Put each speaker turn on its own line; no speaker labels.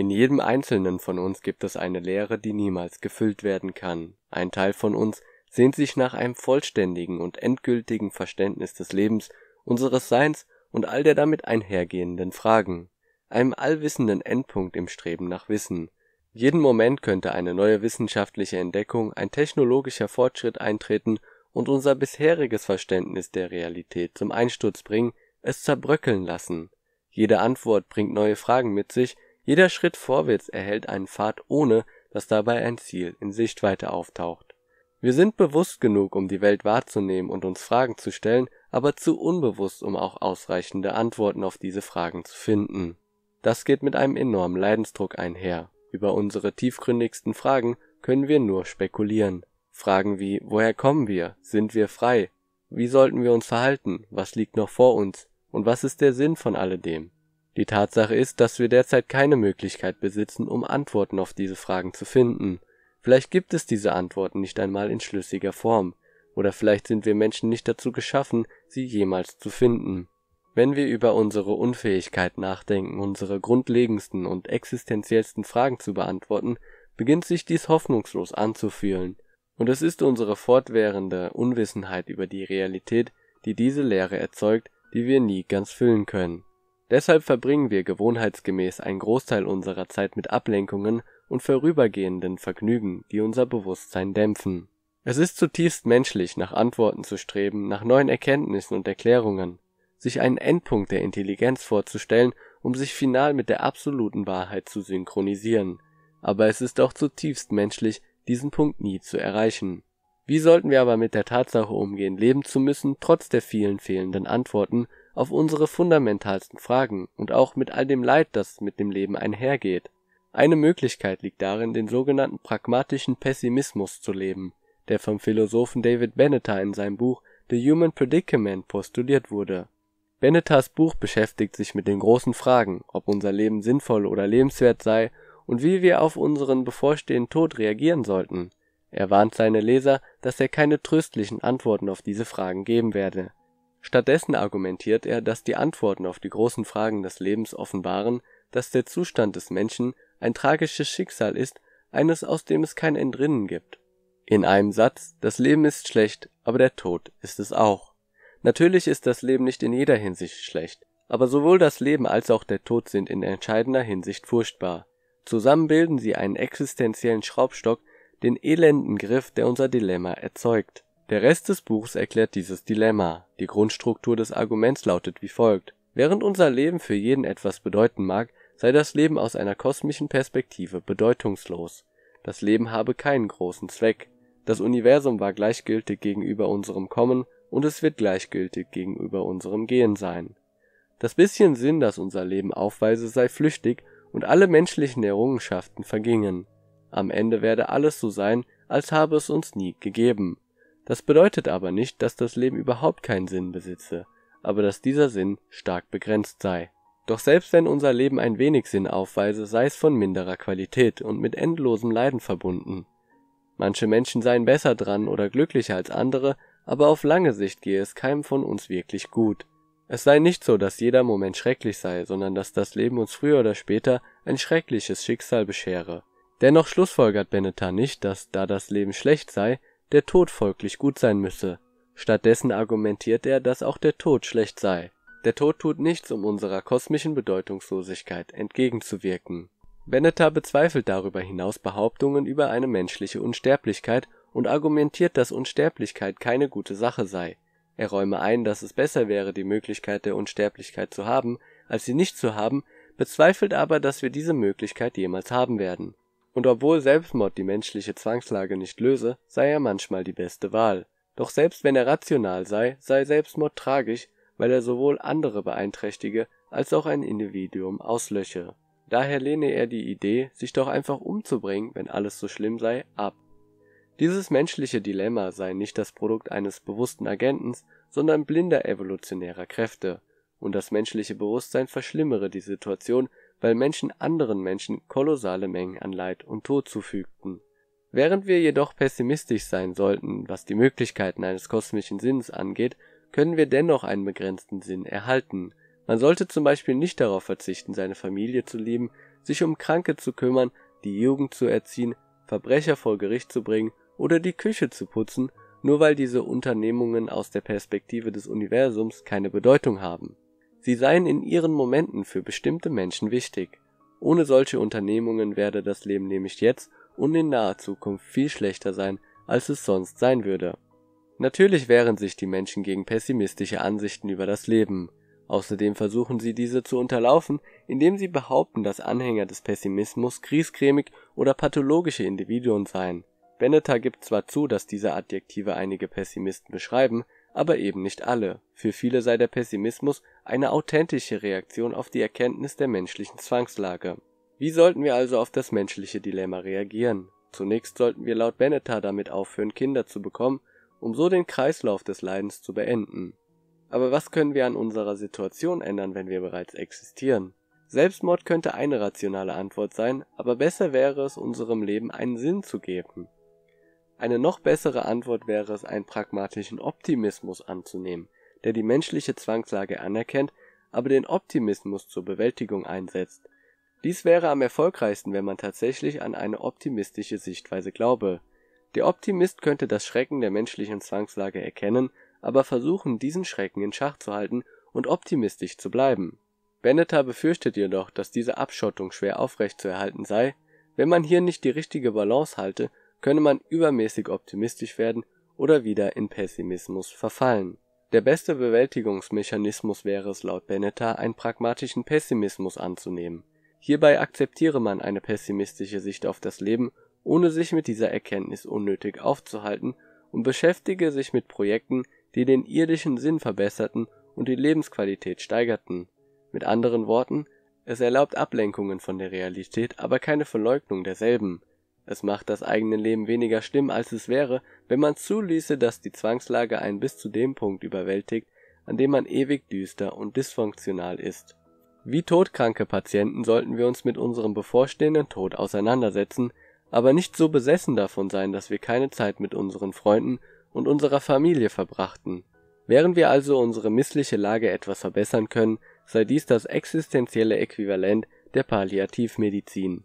In jedem einzelnen von uns gibt es eine Leere, die niemals gefüllt werden kann. Ein Teil von uns sehnt sich nach einem vollständigen und endgültigen Verständnis des Lebens, unseres Seins und all der damit einhergehenden Fragen, einem allwissenden Endpunkt im Streben nach Wissen. Jeden Moment könnte eine neue wissenschaftliche Entdeckung, ein technologischer Fortschritt eintreten und unser bisheriges Verständnis der Realität zum Einsturz bringen, es zerbröckeln lassen. Jede Antwort bringt neue Fragen mit sich, jeder Schritt vorwärts erhält einen Pfad ohne, dass dabei ein Ziel in Sichtweite auftaucht. Wir sind bewusst genug, um die Welt wahrzunehmen und uns Fragen zu stellen, aber zu unbewusst, um auch ausreichende Antworten auf diese Fragen zu finden. Das geht mit einem enormen Leidensdruck einher. Über unsere tiefgründigsten Fragen können wir nur spekulieren. Fragen wie Woher kommen wir? Sind wir frei? Wie sollten wir uns verhalten? Was liegt noch vor uns? Und was ist der Sinn von alledem? Die Tatsache ist, dass wir derzeit keine Möglichkeit besitzen, um Antworten auf diese Fragen zu finden. Vielleicht gibt es diese Antworten nicht einmal in schlüssiger Form. Oder vielleicht sind wir Menschen nicht dazu geschaffen, sie jemals zu finden. Wenn wir über unsere Unfähigkeit nachdenken, unsere grundlegendsten und existenziellsten Fragen zu beantworten, beginnt sich dies hoffnungslos anzufühlen. Und es ist unsere fortwährende Unwissenheit über die Realität, die diese Lehre erzeugt, die wir nie ganz füllen können Deshalb verbringen wir gewohnheitsgemäß einen Großteil unserer Zeit mit Ablenkungen und vorübergehenden Vergnügen, die unser Bewusstsein dämpfen. Es ist zutiefst menschlich, nach Antworten zu streben, nach neuen Erkenntnissen und Erklärungen, sich einen Endpunkt der Intelligenz vorzustellen, um sich final mit der absoluten Wahrheit zu synchronisieren, aber es ist auch zutiefst menschlich, diesen Punkt nie zu erreichen. Wie sollten wir aber mit der Tatsache umgehen, leben zu müssen, trotz der vielen fehlenden Antworten auf unsere fundamentalsten Fragen und auch mit all dem Leid, das mit dem Leben einhergeht. Eine Möglichkeit liegt darin, den sogenannten pragmatischen Pessimismus zu leben, der vom Philosophen David Beneta in seinem Buch The Human Predicament postuliert wurde. Benetas Buch beschäftigt sich mit den großen Fragen, ob unser Leben sinnvoll oder lebenswert sei und wie wir auf unseren bevorstehenden Tod reagieren sollten. Er warnt seine Leser, dass er keine tröstlichen Antworten auf diese Fragen geben werde Stattdessen argumentiert er, dass die Antworten auf die großen Fragen des Lebens offenbaren, dass der Zustand des Menschen ein tragisches Schicksal ist, eines, aus dem es kein Entrinnen gibt. In einem Satz: Das Leben ist schlecht, aber der Tod ist es auch. Natürlich ist das Leben nicht in jeder Hinsicht schlecht, aber sowohl das Leben als auch der Tod sind in entscheidender Hinsicht furchtbar. Zusammen bilden sie einen existenziellen Schraubstock, den elenden Griff, der unser Dilemma erzeugt der Rest des Buchs erklärt dieses Dilemma. Die Grundstruktur des Arguments lautet wie folgt: Während unser Leben für jeden etwas bedeuten mag, sei das Leben aus einer kosmischen Perspektive bedeutungslos. Das Leben habe keinen großen Zweck. Das Universum war gleichgültig gegenüber unserem Kommen und es wird gleichgültig gegenüber unserem Gehen sein. Das bisschen Sinn, das unser Leben aufweise, sei flüchtig und alle menschlichen Errungenschaften vergingen. Am Ende werde alles so sein, als habe es uns nie gegeben das bedeutet aber nicht, dass das Leben überhaupt keinen Sinn besitze, aber dass dieser Sinn stark begrenzt sei. Doch selbst wenn unser Leben ein wenig Sinn aufweise, sei es von minderer Qualität und mit endlosem Leiden verbunden. Manche Menschen seien besser dran oder glücklicher als andere, aber auf lange Sicht gehe es keinem von uns wirklich gut. Es sei nicht so, dass jeder Moment schrecklich sei, sondern dass das Leben uns früher oder später ein schreckliches Schicksal beschere. Dennoch schlussfolgert Benetar nicht, dass da das Leben schlecht sei, der Tod folglich gut sein müsse. Stattdessen argumentiert er, dass auch der Tod schlecht sei. Der Tod tut nichts, um unserer kosmischen Bedeutungslosigkeit entgegenzuwirken. Benether bezweifelt darüber hinaus Behauptungen über eine menschliche Unsterblichkeit und argumentiert, dass Unsterblichkeit keine gute Sache sei. Er räume ein, dass es besser wäre, die Möglichkeit der Unsterblichkeit zu haben, als sie nicht zu haben, bezweifelt aber, dass wir diese Möglichkeit jemals haben werden und obwohl Selbstmord die menschliche Zwangslage nicht löse, sei er manchmal die beste Wahl. Doch selbst wenn er rational sei, sei Selbstmord tragisch, weil er sowohl andere beeinträchtige als auch ein Individuum auslösche. Daher lehne er die Idee, sich doch einfach umzubringen, wenn alles so schlimm sei, ab. Dieses menschliche Dilemma sei nicht das Produkt eines bewussten Agentens, sondern blinder evolutionärer Kräfte, und das menschliche Bewusstsein verschlimmere die Situation weil Menschen anderen Menschen kolossale Mengen an Leid und Tod zufügten. Während wir jedoch pessimistisch sein sollten, was die Möglichkeiten eines kosmischen Sinns angeht, können wir dennoch einen begrenzten Sinn erhalten. Man sollte zum Beispiel nicht darauf verzichten, seine Familie zu lieben, sich um Kranke zu kümmern, die Jugend zu erziehen, Verbrecher vor Gericht zu bringen oder die Küche zu putzen, nur weil diese Unternehmungen aus der Perspektive des Universums keine Bedeutung haben Sie seien in ihren Momenten für bestimmte Menschen wichtig. Ohne solche Unternehmungen werde das Leben nämlich jetzt und in naher Zukunft viel schlechter sein, als es sonst sein würde. Natürlich wehren sich die Menschen gegen pessimistische Ansichten über das Leben. Außerdem versuchen sie diese zu unterlaufen, indem sie behaupten, dass Anhänger des Pessimismus griesgrämig oder pathologische Individuen seien. Benneter gibt zwar zu, dass diese Adjektive einige Pessimisten beschreiben, aber eben nicht alle. Für viele sei der Pessimismus eine authentische Reaktion auf die Erkenntnis der menschlichen Zwangslage. Wie sollten wir also auf das menschliche Dilemma reagieren? Zunächst sollten wir laut Benetar damit aufhören, Kinder zu bekommen, um so den Kreislauf des Leidens zu beenden. Aber was können wir an unserer Situation ändern, wenn wir bereits existieren? Selbstmord könnte eine rationale Antwort sein, aber besser wäre es, unserem Leben einen Sinn zu geben. Eine noch bessere Antwort wäre es, einen pragmatischen Optimismus anzunehmen, der die menschliche Zwangslage anerkennt, aber den Optimismus zur Bewältigung einsetzt. Dies wäre am erfolgreichsten, wenn man tatsächlich an eine optimistische Sichtweise glaube. Der Optimist könnte das Schrecken der menschlichen Zwangslage erkennen, aber versuchen, diesen Schrecken in Schach zu halten und optimistisch zu bleiben. Benneter befürchtet jedoch, dass diese Abschottung schwer aufrechtzuerhalten sei, wenn man hier nicht die richtige Balance halte könne man übermäßig optimistisch werden oder wieder in Pessimismus verfallen. Der beste Bewältigungsmechanismus wäre es laut Benetta, einen pragmatischen Pessimismus anzunehmen. Hierbei akzeptiere man eine pessimistische Sicht auf das Leben, ohne sich mit dieser Erkenntnis unnötig aufzuhalten, und beschäftige sich mit Projekten, die den irdischen Sinn verbesserten und die Lebensqualität steigerten. Mit anderen Worten, es erlaubt Ablenkungen von der Realität, aber keine Verleugnung derselben es macht das eigene Leben weniger schlimm, als es wäre, wenn man zuließe, dass die Zwangslage einen bis zu dem Punkt überwältigt, an dem man ewig düster und dysfunktional ist. Wie todkranke Patienten sollten wir uns mit unserem bevorstehenden Tod auseinandersetzen, aber nicht so besessen davon sein, dass wir keine Zeit mit unseren Freunden und unserer Familie verbrachten. Während wir also unsere missliche Lage etwas verbessern können, sei dies das existenzielle Äquivalent der Palliativmedizin